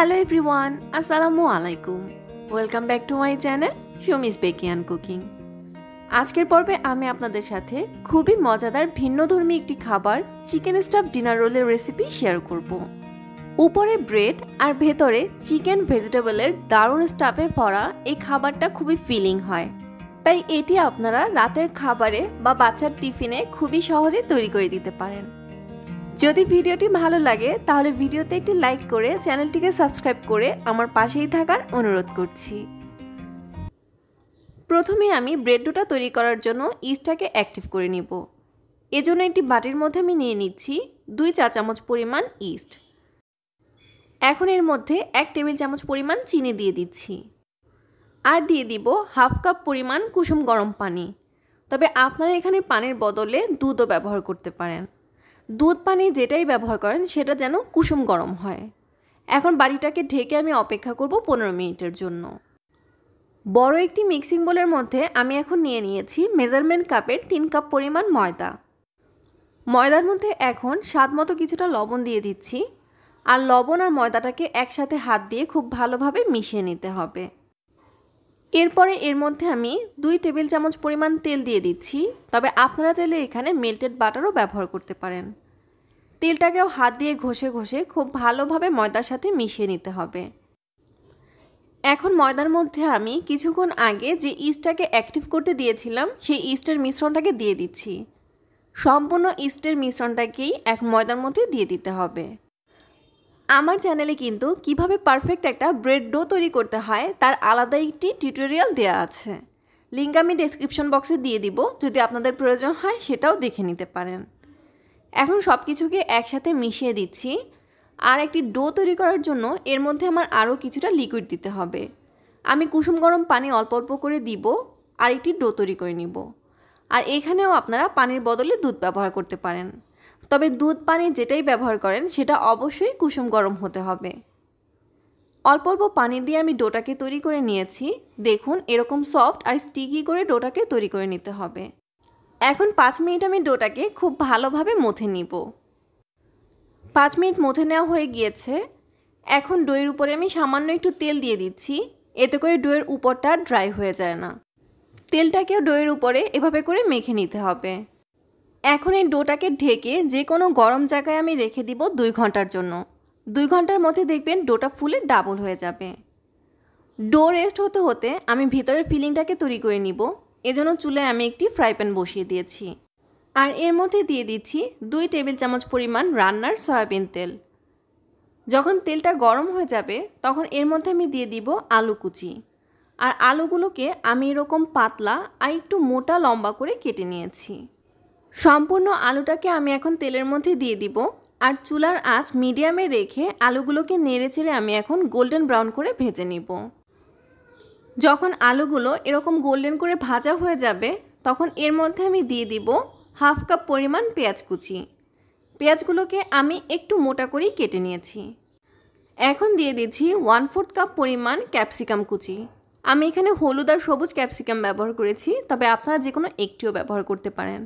Hello everyone আসসালামু আলাইকুম welcome back to my channel সুমিস বেকিয়ান কুকিং আজকের পর্বে আমি আপনাদের সাথে খুবই মজাদার ভিন্নধর্মী একটি খাবার চিকেন স্টাফ ডিনার রোলের রেসিপি শেয়ার করব উপরে ব্রেড আর ভেতরে চিকেন ভেজিটেবলের দারুণ স্টাফে ভরা এই খাবারটা খুবই ফিলিং হয় তাই এটি আপনারা রাতের খাবারে বা বাচ্চার টিফিনে খুবই সহজে তৈরি করে দিতে পারেন যদি ভিডিওটি ভালো লাগে তাহলে ভিডিওতে একটি লাইক করে চ্যানেলটিকে সাবস্ক্রাইব করে আমার পাশেই থাকার অনুরোধ করছি প্রথমে আমি ব্রেড ডোটা তৈরি করার জন্য ইস্টটাকে অ্যাক্টিভ করে নিব এজন্য একটি বাটির মধ্যে আমি নিয়ে নিচ্ছি দুই চা চামচ পরিমাণ ইস্ট এখন এর মধ্যে এক টেবিল চামচ পরিমাণ চিনি দিয়ে দিচ্ছি আর দিয়ে দিব হাফ কাপ পরিমাণ কুসুম গরম পানি তবে আপনারা এখানে পানির বদলে দুধও ব্যবহার করতে পারেন দুধ পানি যেটাই ব্যবহার করেন সেটা যেন কুসুম গরম হয় এখন বাড়িটাকে ঢেকে আমি অপেক্ষা করব পনেরো মিনিটের জন্য বড় একটি মিক্সিং বোলের মধ্যে আমি এখন নিয়ে নিয়েছি মেজারমেন্ট কাপের তিন কাপ পরিমাণ ময়দা ময়দার মধ্যে এখন স্বাদ মতো কিছুটা লবণ দিয়ে দিচ্ছি আর লবণ আর ময়দাটাকে একসাথে হাত দিয়ে খুব ভালোভাবে মিশিয়ে নিতে হবে এরপরে এর মধ্যে আমি দুই টেবিল চামচ পরিমাণ তেল দিয়ে দিচ্ছি তবে আপনারা চাইলে এখানে মেল্টেড বাটারও ব্যবহার করতে পারেন তেলটাকেও হাত দিয়ে ঘষে ঘষে খুব ভালোভাবে ময়দার সাথে মিশিয়ে নিতে হবে এখন ময়দার মধ্যে আমি কিছুক্ষণ আগে যে ইস্টটাকে অ্যাক্টিভ করতে দিয়েছিলাম সেই ইস্টের মিশ্রণটাকে দিয়ে দিচ্ছি সম্পূর্ণ ইস্টের মিশ্রণটাকেই এক ময়দার মধ্যে দিয়ে দিতে হবে আমার চ্যানেলে কিন্তু কিভাবে পারফেক্ট একটা ব্রেড ডো তৈরি করতে হয় তার আলাদা একটি টিউটোরিয়াল দেওয়া আছে লিঙ্ক আমি ডেসক্রিপশন বক্সে দিয়ে দিব যদি আপনাদের প্রয়োজন হয় সেটাও দেখে নিতে পারেন এখন সব কিছুকে একসাথে মিশিয়ে দিচ্ছি আর একটি ডো তৈরি করার জন্য এর মধ্যে আমার আরও কিছুটা লিকুইড দিতে হবে আমি কুসুম গরম পানি অল্প অল্প করে দিব আর একটি ডো তৈরি করে নিব আর এখানেও আপনারা পানির বদলে দুধ ব্যবহার করতে পারেন তবে দুধ পানি যেটাই ব্যবহার করেন সেটা অবশ্যই কুসুম গরম হতে হবে অল্প অল্প পানি দিয়ে আমি ডোটাকে তৈরি করে নিয়েছি দেখুন এরকম সফট আর স্টিকি করে ডোটাকে তৈরি করে নিতে হবে এখন পাঁচ মিনিট আমি ডোটাকে খুব ভালোভাবে মথে নিব পাঁচ মিনিট মথে নেওয়া হয়ে গিয়েছে এখন ডইয়ের উপরে আমি সামান্য একটু তেল দিয়ে দিচ্ছি এতে করে ডইয়ের উপরটা ড্রাই হয়ে যায় না তেলটাকেও ডইয়ের উপরে এভাবে করে মেখে নিতে হবে এখন এই ডোটাকে ঢেকে যে কোনো গরম জায়গায় আমি রেখে দিব দুই ঘন্টার জন্য দুই ঘন্টার মধ্যে দেখবেন ডোটা ফুলে ডাবল হয়ে যাবে ডো রেস্ট হতে হতে আমি ভিতরের ফিলিংটাকে তৈরি করে নিব এজন্য চুলে আমি একটি ফ্রাই প্যান বসিয়ে দিয়েছি আর এর মধ্যে দিয়ে দিচ্ছি দুই টেবিল চামচ পরিমাণ রান্নার সয়াবিন তেল যখন তেলটা গরম হয়ে যাবে তখন এর মধ্যে আমি দিয়ে দিব আলু কুচি আর আলুগুলোকে আমি এরকম পাতলা আর একটু মোটা লম্বা করে কেটে নিয়েছি সম্পূর্ণ আলুটাকে আমি এখন তেলের মধ্যে দিয়ে দিব আর চুলার আঁচ মিডিয়ামে রেখে আলুগুলোকে চেড়ে আমি এখন গোল্ডেন ব্রাউন করে ভেজে নিব যখন আলুগুলো এরকম গোল্ডেন করে ভাজা হয়ে যাবে তখন এর মধ্যে আমি দিয়ে দিব হাফ কাপ পরিমাণ পেঁয়াজ কুচি পেঁয়াজগুলোকে আমি একটু মোটা করেই কেটে নিয়েছি এখন দিয়ে দিচ্ছি ওয়ান ফোর্থ কাপ পরিমাণ ক্যাপসিকাম কুচি আমি এখানে হলুদ আর সবুজ ক্যাপসিকাম ব্যবহার করেছি তবে আপনারা যে কোনো একটিও ব্যবহার করতে পারেন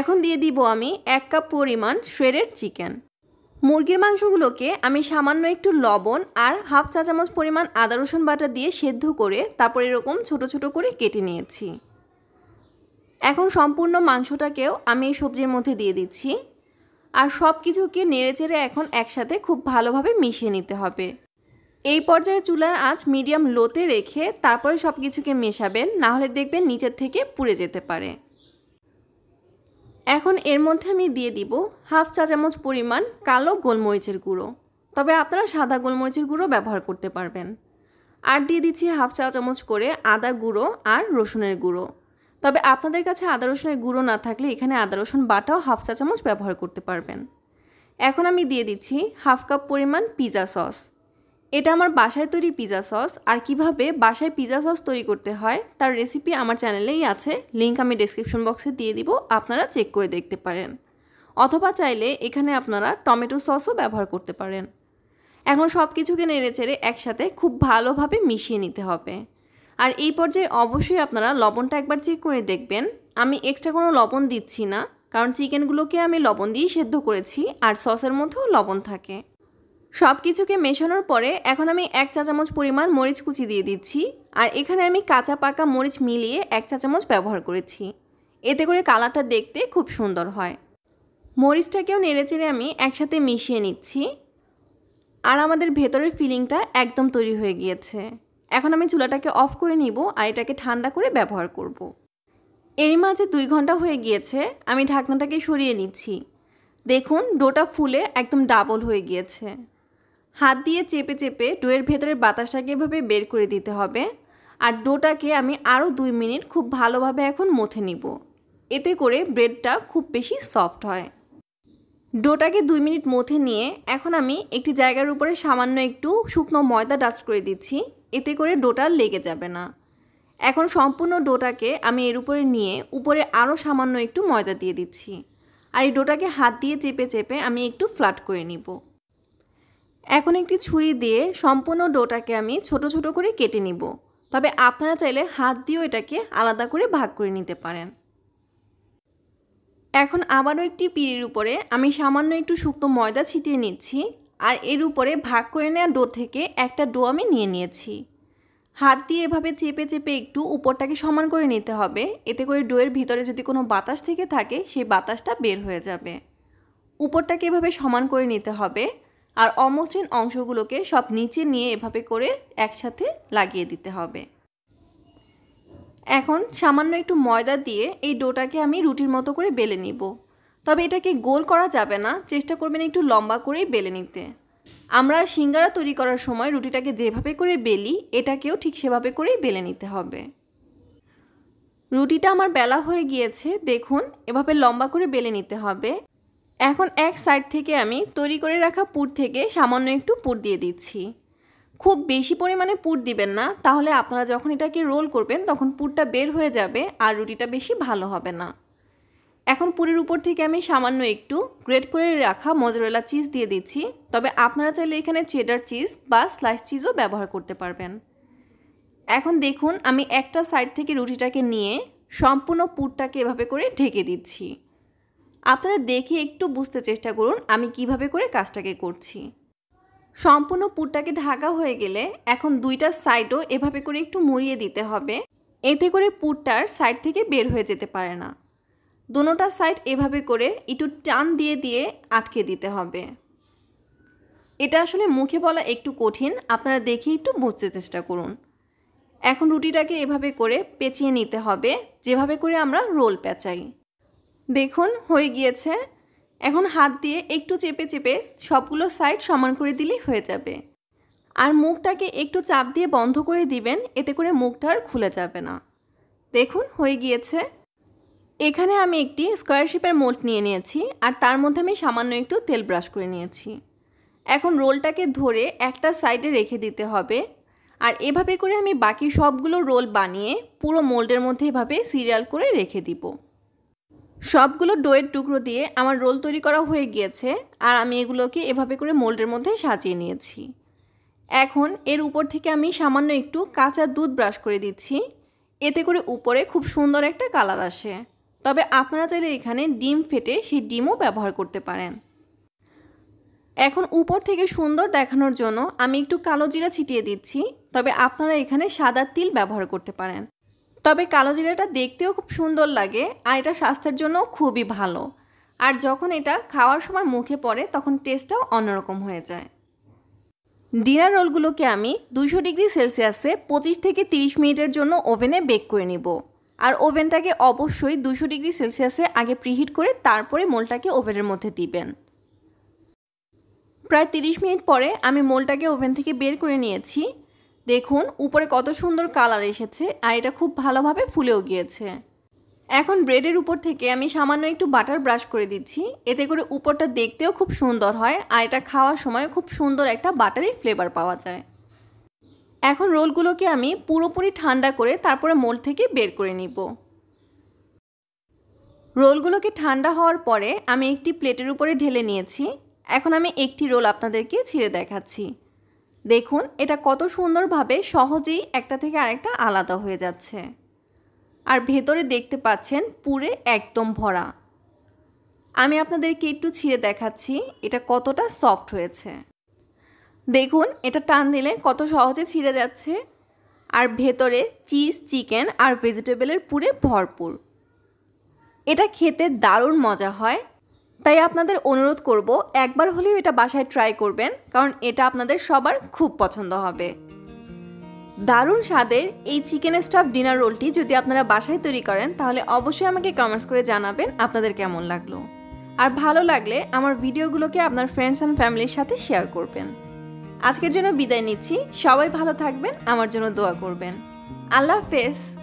এখন দিয়ে দিব আমি এক কাপ পরিমাণ শ্রেডেড চিকেন মুরগির মাংসগুলোকে আমি সামান্য একটু লবণ আর হাফ চা চামচ পরিমাণ আদা রসুন বাটা দিয়ে সেদ্ধ করে তারপর এরকম ছোট ছোট করে কেটে নিয়েছি এখন সম্পূর্ণ মাংসটাকেও আমি এই সবজির মধ্যে দিয়ে দিচ্ছি আর সব কিছুকে নেড়েচেড়ে এখন একসাথে খুব ভালোভাবে মিশিয়ে নিতে হবে এই পর্যায়ে চুলার আঁচ মিডিয়াম লোতে রেখে তারপরে সব কিছুকে মেশাবেন নাহলে দেখবেন নিচের থেকে পুড়ে যেতে পারে এখন এর মধ্যে আমি দিয়ে দিব হাফ চা চামচ পরিমাণ কালো গোলমরিচের গুঁড়ো তবে আপনারা সাদা গোলমরিচের গুঁড়ো ব্যবহার করতে পারবেন আর দিয়ে দিচ্ছি হাফ চা চামচ করে আদা গুঁড়ো আর রসুনের গুঁড়ো তবে আপনাদের কাছে আদা রসুনের গুঁড়ো না থাকলে এখানে আদা রসুন বাটাও হাফ চা চামচ ব্যবহার করতে পারবেন এখন আমি দিয়ে দিচ্ছি হাফ কাপ পরিমাণ পিজা সস এটা আমার বাসায় তৈরি পিজা সস আর কিভাবে বাসায় পিজা সস তৈরি করতে হয় তার রেসিপি আমার চ্যানেলেই আছে লিঙ্ক আমি ডেসক্রিপশন বক্সে দিয়ে দিব আপনারা চেক করে দেখতে পারেন অথবা চাইলে এখানে আপনারা টমেটো সসও ব্যবহার করতে পারেন এখন সব কিছুকে নেড়ে চেড়ে একসাথে খুব ভালোভাবে মিশিয়ে নিতে হবে আর এই পর্যায়ে অবশ্যই আপনারা লবণটা একবার চেক করে দেখবেন আমি এক্সট্রা কোনো লবণ দিচ্ছি না কারণ চিকেনগুলোকে আমি লবণ দিয়েই সেদ্ধ করেছি আর সসের মধ্যেও লবণ থাকে সব কিছুকে মেশানোর পরে এখন আমি এক চা চামচ পরিমাণ মরিচ কুচি দিয়ে দিচ্ছি আর এখানে আমি কাঁচা পাকা মরিচ মিলিয়ে এক চা চামচ ব্যবহার করেছি এতে করে কালারটা দেখতে খুব সুন্দর হয় মরিচটাকেও নেড়ে চেড়ে আমি একসাথে মিশিয়ে নিচ্ছি আর আমাদের ভেতরের ফিলিংটা একদম তৈরি হয়ে গিয়েছে এখন আমি চুলাটাকে অফ করে নিব আর এটাকে ঠান্ডা করে ব্যবহার করব। এরই মাঝে দুই ঘন্টা হয়ে গিয়েছে আমি ঢাকনাটাকে সরিয়ে নিচ্ছি দেখুন ডোটা ফুলে একদম ডাবল হয়ে গিয়েছে হাত দিয়ে চেপে চেপে ডোয়ের ভেতরের বাতাসটাকে এভাবে বের করে দিতে হবে আর ডোটাকে আমি আরও দুই মিনিট খুব ভালোভাবে এখন মথে নিব এতে করে ব্রেডটা খুব বেশি সফট হয় ডোটাকে দুই মিনিট মথে নিয়ে এখন আমি একটি জায়গার উপরে সামান্য একটু শুকনো ময়দা ডাস্ট করে দিচ্ছি এতে করে ডোটা লেগে যাবে না এখন সম্পূর্ণ ডোটাকে আমি এর উপরে নিয়ে উপরে আরও সামান্য একটু ময়দা দিয়ে দিচ্ছি আর এই ডোটাকে হাত দিয়ে চেপে চেপে আমি একটু ফ্ল্যাট করে নিব এখন একটি ছুরি দিয়ে সম্পূর্ণ ডোটাকে আমি ছোট ছোট করে কেটে নিব তবে আপনারা চাইলে হাত দিয়েও এটাকে আলাদা করে ভাগ করে নিতে পারেন এখন আবারও একটি পিড়ির উপরে আমি সামান্য একটু শুক্ত ময়দা ছিটিয়ে নিচ্ছি আর এর উপরে ভাগ করে নেওয়া ডো থেকে একটা ডো আমি নিয়ে নিয়েছি হাত দিয়ে এভাবে চেপে চেপে একটু উপরটাকে সমান করে নিতে হবে এতে করে ডোয়ের ভিতরে যদি কোনো বাতাস থেকে থাকে সেই বাতাসটা বের হয়ে যাবে উপরটাকে এভাবে সমান করে নিতে হবে আর অমসৃণ অংশগুলোকে সব নিচে নিয়ে এভাবে করে একসাথে লাগিয়ে দিতে হবে এখন সামান্য একটু ময়দা দিয়ে এই ডোটাকে আমি রুটির মতো করে বেলে নিব তবে এটাকে গোল করা যাবে না চেষ্টা করবেন একটু লম্বা করেই বেলে নিতে আমরা সিঙ্গারা তৈরি করার সময় রুটিটাকে যেভাবে করে বেলি এটাকেও ঠিক সেভাবে করেই বেলে নিতে হবে রুটিটা আমার বেলা হয়ে গিয়েছে দেখুন এভাবে লম্বা করে বেলে নিতে হবে এখন এক সাইড থেকে আমি তৈরি করে রাখা পুর থেকে সামান্য একটু পুর দিয়ে দিচ্ছি খুব বেশি পরিমাণে পুর দিবেন না তাহলে আপনারা যখন এটাকে রোল করবেন তখন পুরটা বের হয়ে যাবে আর রুটিটা বেশি ভালো হবে না এখন পুরের উপর থেকে আমি সামান্য একটু গ্রেট করে রাখা মজরেলা চিজ দিয়ে দিচ্ছি তবে আপনারা চাইলে এখানে চেডার চিজ বা স্লাইস চিজও ব্যবহার করতে পারবেন এখন দেখুন আমি একটা সাইড থেকে রুটিটাকে নিয়ে সম্পূর্ণ পুরটাকে এভাবে করে ঢেকে দিচ্ছি আপনারা দেখে একটু বুঝতে চেষ্টা করুন আমি কিভাবে করে কাজটাকে করছি সম্পূর্ণ পুরটাকে ঢাকা হয়ে গেলে এখন দুইটা সাইডও এভাবে করে একটু মুড়িয়ে দিতে হবে এতে করে পুরটার সাইড থেকে বের হয়ে যেতে পারে না দুটা সাইড এভাবে করে একটু টান দিয়ে দিয়ে আটকে দিতে হবে এটা আসলে মুখে বলা একটু কঠিন আপনারা দেখে একটু বুঝতে চেষ্টা করুন এখন রুটিটাকে এভাবে করে পেঁচিয়ে নিতে হবে যেভাবে করে আমরা রোল পেঁচাই দেখুন হয়ে গিয়েছে এখন হাত দিয়ে একটু চেপে চেপে সবগুলো সাইড সমান করে দিলেই হয়ে যাবে আর মুখটাকে একটু চাপ দিয়ে বন্ধ করে দিবেন এতে করে মুখটা আর খুলে যাবে না দেখুন হয়ে গিয়েছে এখানে আমি একটি স্কোয়ার শেপের মোল্ড নিয়ে নিয়েছি আর তার মধ্যে আমি সামান্য একটু তেল ব্রাশ করে নিয়েছি এখন রোলটাকে ধরে একটা সাইডে রেখে দিতে হবে আর এভাবে করে আমি বাকি সবগুলো রোল বানিয়ে পুরো মোল্ডের মধ্যে এভাবে সিরিয়াল করে রেখে দিব সবগুলো ডোয়ের টুকরো দিয়ে আমার রোল তৈরি করা হয়ে গিয়েছে আর আমি এগুলোকে এভাবে করে মোল্ডের মধ্যে সাজিয়ে নিয়েছি এখন এর উপর থেকে আমি সামান্য একটু কাঁচা দুধ ব্রাশ করে দিচ্ছি এতে করে উপরে খুব সুন্দর একটা কালার আসে তবে আপনারা চাইলে এখানে ডিম ফেটে সেই ডিমও ব্যবহার করতে পারেন এখন উপর থেকে সুন্দর দেখানোর জন্য আমি একটু কালো জিরা ছিটিয়ে দিচ্ছি তবে আপনারা এখানে সাদা তিল ব্যবহার করতে পারেন তবে কালো জিরাটা দেখতেও খুব সুন্দর লাগে আর এটা স্বাস্থ্যের জন্য খুবই ভালো আর যখন এটা খাওয়ার সময় মুখে পড়ে তখন টেস্টটাও অন্যরকম হয়ে যায় ডিনার রোলগুলোকে আমি দুশো ডিগ্রি সেলসিয়াসে পঁচিশ থেকে তিরিশ মিনিটের জন্য ওভেনে বেক করে নিব আর ওভেনটাকে অবশ্যই দুশো ডিগ্রি সেলসিয়াসে আগে প্রিহিট করে তারপরে মোলটাকে ওভেনের মধ্যে দিবেন প্রায় তিরিশ মিনিট পরে আমি মোলটাকে ওভেন থেকে বের করে নিয়েছি দেখুন উপরে কত সুন্দর কালার এসেছে আর এটা খুব ভালোভাবে ফুলেও গিয়েছে এখন ব্রেডের উপর থেকে আমি সামান্য একটু বাটার ব্রাশ করে দিচ্ছি এতে করে উপরটা দেখতেও খুব সুন্দর হয় আর এটা খাওয়ার সময় খুব সুন্দর একটা বাটারি ফ্লেভার পাওয়া যায় এখন রোলগুলোকে আমি পুরোপুরি ঠান্ডা করে তারপরে মোল থেকে বের করে নিব রোলগুলোকে ঠান্ডা হওয়ার পরে আমি একটি প্লেটের উপরে ঢেলে নিয়েছি এখন আমি একটি রোল আপনাদেরকে ছিঁড়ে দেখাচ্ছি দেখুন এটা কত সুন্দরভাবে সহজেই একটা থেকে আরেকটা আলাদা হয়ে যাচ্ছে আর ভেতরে দেখতে পাচ্ছেন পুরে একদম ভরা আমি আপনাদেরকে একটু ছিঁড়ে দেখাচ্ছি এটা কতটা সফট হয়েছে দেখুন এটা টান দিলে কত সহজে ছিঁড়ে যাচ্ছে আর ভেতরে চিজ চিকেন আর ভেজিটেবলের পুরে ভরপুর এটা খেতে দারুণ মজা হয় তাই আপনাদের অনুরোধ করব একবার হলেও এটা বাসায় ট্রাই করবেন কারণ এটা আপনাদের সবার খুব পছন্দ হবে দারুণ স্বাদের এই চিকেন স্টাফ ডিনার রোলটি যদি আপনারা বাসায় তৈরি করেন তাহলে অবশ্যই আমাকে কমেন্টস করে জানাবেন আপনাদের কেমন লাগলো আর ভালো লাগলে আমার ভিডিওগুলোকে আপনার ফ্রেন্ডস অ্যান্ড ফ্যামিলির সাথে শেয়ার করবেন আজকের জন্য বিদায় নিচ্ছি সবাই ভালো থাকবেন আমার জন্য দোয়া করবেন আল্লাহ হাফেজ